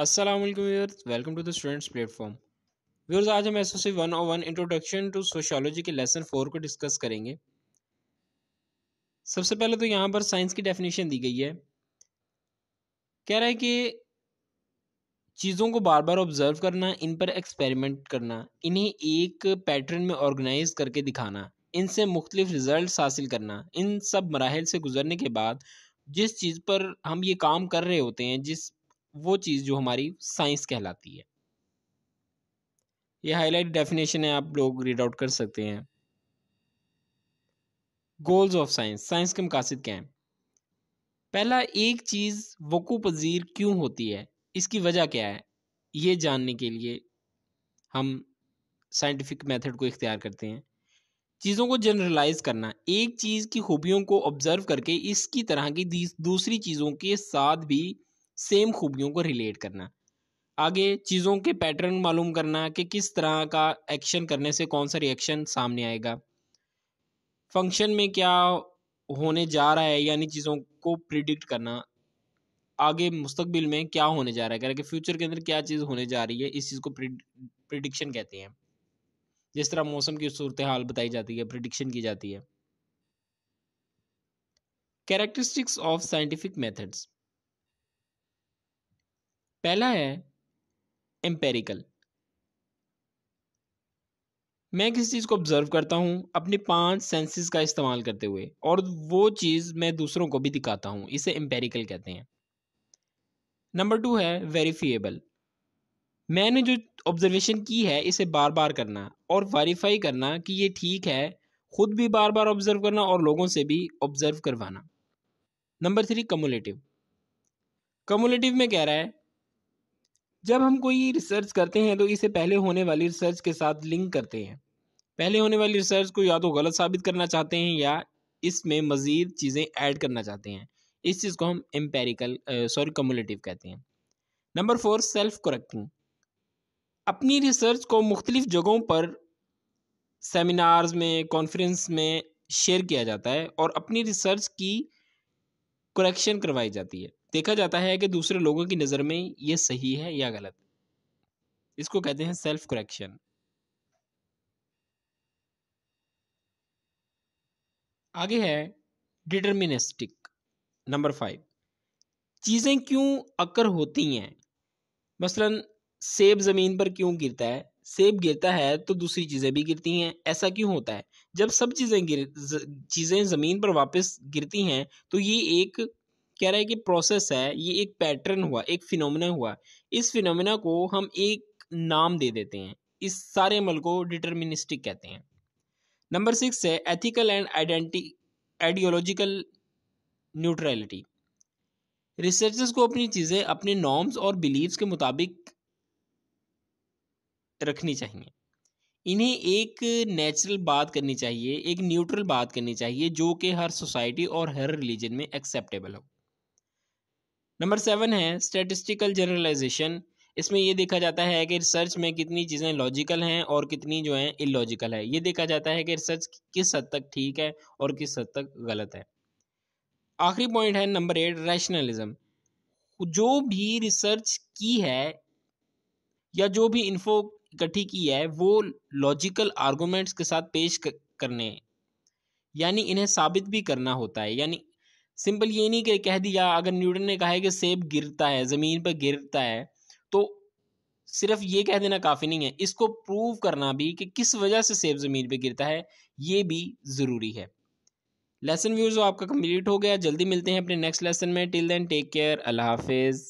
Aslam viewers welcome to the students platform viewers आज हम S O C one और one introduction to sociology के lesson four को discuss करेंगे सबसे पहले तो यहाँ पर साइंस की डेफिनेशन दी गई है कह रहा है कि चीज़ों को बार बार ऑब्जर्व करना इन पर एक्सपेरिमेंट करना इन्हें एक पैटर्न में ऑर्गेनाइज करके दिखाना इनसे मुख्तलिफ रिजल्ट हासिल करना इन सब मराहल से गुजरने के बाद जिस चीज़ पर हम ये काम कर रहे होते हैं जिस वो चीज़ जो हमारी साइंस कहलाती है ये हाईलाइट डेफिनेशन है आप लोग रीड आउट कर सकते हैं गोल्स ऑफ साइंस साइंस के मकासद क्या हैं पहला एक चीज़ वकू पजीर क्यों होती है इसकी वजह क्या है ये जानने के लिए हम साइंटिफिक मेथड को इख्तियार करते हैं चीज़ों को जनरलाइज करना एक चीज़ की खूबियों को ऑब्ज़र्व करके इसकी तरह की दूसरी चीज़ों के साथ भी सेम खूबियों को रिलेट करना आगे चीज़ों के पैटर्न मालूम करना कि किस तरह का एक्शन करने से कौन सा रिएक्शन सामने आएगा फंक्शन में क्या होने जा रहा है यानी चीज़ों को प्रिडिक्ट करना आगे मुस्तकबिल में क्या होने जा रहा है कह कि फ्यूचर के अंदर क्या चीज़ होने जा रही है इस चीज़ को प्रिडिक्शन कहते हैं जिस तरह मौसम की सूरत हाल बताई जाती है प्रिडिक्शन की जाती है कैरेक्टरिस्टिक्स ऑफ साइंटिफिक मेथड्स पहला है एम्पेरिकल मैं किसी चीज़ को ऑब्ज़र्व करता हूँ अपने पांच सेंसेस का इस्तेमाल करते हुए और वो चीज़ मैं दूसरों को भी दिखाता हूँ इसे एम्पेरिकल कहते हैं नंबर टू है वेरीफिएबल मैंने जो ऑब्जर्वेशन की है इसे बार बार करना और वेरीफाई करना कि ये ठीक है खुद भी बार बार ऑब्जर्व करना और लोगों से भी ऑब्जर्व करवाना नंबर थ्री कमुलेटिव कमुलेटिव में कह रहा है जब हम कोई रिसर्च करते हैं तो इसे पहले होने वाली रिसर्च के साथ लिंक करते हैं पहले होने वाली रिसर्च को या तो गलत साबित करना चाहते हैं या इसमें मज़ीद चीज़ें ऐड करना चाहते हैं इस चीज़ को हम एम्पेरिकल सॉरी कम्युलेटिव कहते हैं नंबर फोर सेल्फ करेक्टिंग अपनी रिसर्च को मुख्तलिफ जगहों पर सेमिनार्स में कॉन्फ्रेंस में शेयर किया जाता है और अपनी रिसर्च की करेक्शन करवाई जाती है देखा जाता है कि दूसरे लोगों की नज़र में ये सही है या गलत इसको कहते हैं सेल्फ करेक्शन आगे है डिटर्मिनिस्टिक नंबर फाइव चीज़ें क्यों अक्कर होती हैं मसलन सेब ज़मीन पर क्यों गिरता है सेब गिरता है तो दूसरी चीज़ें भी गिरती हैं ऐसा क्यों होता है जब सब चीज़ें गिर चीज़ें ज़मीन पर वापस गिरती हैं तो ये एक कह रहा है कि प्रोसेस है ये एक पैटर्न हुआ एक फिनोमिना हुआ इस फिनोमिना को हम एक नाम दे देते हैं इस सारे अमल को डिटर्मिनिस्टिक कहते हैं नंबर सिक्स है ethical and identity ideological neutrality researchers को अपनी चीज़ें अपने नॉर्म्स और बिलीव्स के मुताबिक रखनी चाहिए इन्हें एक नेचुरल बात करनी चाहिए एक न्यूट्रल बात करनी चाहिए जो कि हर सोसाइटी और हर रिलीजन में एक्सेप्टेबल हो नंबर सेवन है स्टेटिस्टिकल जनरलाइजेशन इसमें ये देखा जाता है कि रिसर्च में कितनी चीज़ें लॉजिकल हैं और कितनी जो हैं इलॉजिकल है ये देखा जाता है कि रिसर्च किस हद तक ठीक है और किस हद तक गलत है आखिरी पॉइंट है नंबर एट रैशनलिज्म जो भी रिसर्च की है या जो भी इन्फो इकट्ठी की है वो लॉजिकल आर्गूमेंट्स के साथ पेश करने यानी इन्हें साबित भी करना होता है यानी सिंपल ये नहीं कि कह दिया अगर न्यूटन ने कहा है कि सेब गिरता है ज़मीन पर गिरता है तो सिर्फ ये कह देना काफ़ी नहीं है इसको प्रूव करना भी कि किस वजह से सेब ज़मीन पर गिरता है ये भी ज़रूरी है लेसन व्यूज़ आपका कंप्लीट हो गया जल्दी मिलते हैं अपने नेक्स्ट लेसन में टिल देन टेक केयर अल्लाह हाफिज़